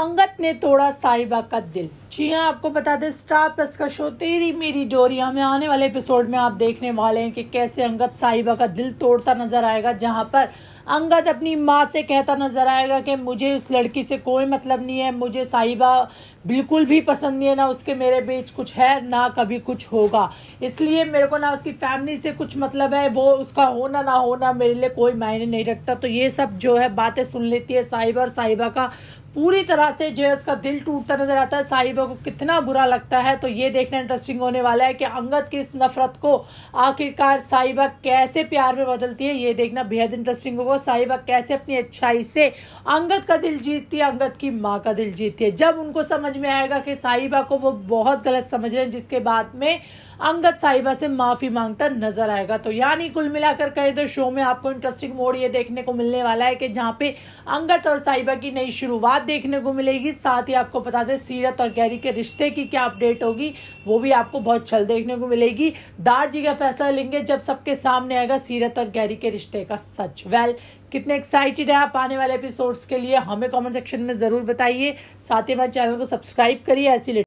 अंगत ने तोड़ा साहिबा का दिल जी हाँ आपको बता दें स्टार प्लस का शो तेरी मेरी डोरिया में आने वाले एपिसोड में आप देखने वाले हैं कि कैसे अंगत साहिबा का दिल तोड़ता नजर आएगा जहाँ पर अंगद अपनी माँ से कहता नजर आएगा कि मुझे उस लड़की से कोई मतलब नहीं है मुझे साहिबा बिल्कुल भी पसंद नहीं है ना उसके मेरे बीच कुछ है ना कभी कुछ होगा इसलिए मेरे को ना उसकी फैमिली से कुछ मतलब है वो उसका होना ना होना मेरे लिए कोई मायने नहीं रखता तो ये सब जो है बातें सुन लेती है साहिबा और साहिबा का पूरी तरह से जो है उसका दिल टूटता नजर आता है साहिबा को कितना बुरा लगता है तो ये देखना इंटरेस्टिंग होने वाला है कि अंगद की इस नफरत को आखिरकार साहिबा कैसे प्यार में बदलती है ये देखना बेहद इंटरेस्टिंग होगा साहिबा कैसे अपनी अच्छाई से अंगद का दिल जीतती है अंगद की माँ का दिल जीतती है जब उनको समझ में आएगा कि साहिबा को वो बहुत गलत समझ रहे हैं जिसके बाद में अंगद साहिबा से माफी मांगता नजर आएगा तो यानी कुल मिलाकर कहें तो शो में आपको इंटरेस्टिंग मोड ये देखने को मिलने वाला है कि जहाँ पे अंगद और साहिबा की नई शुरुआत बात देखने को मिलेगी साथ ही आपको बता दें सीरत और गैरी के रिश्ते की क्या अपडेट होगी वो भी आपको बहुत जल्द देखने को मिलेगी दार जी का फैसला लेंगे जब सबके सामने आएगा सीरत और गैरी के रिश्ते का सच वेल कितने एक्साइटेड है आप आने वाले एपिसोड्स के लिए हमें कमेंट सेक्शन में ज़रूर बताइए साथ ही हमारे चैनल को सब्सक्राइब करिए ऐसी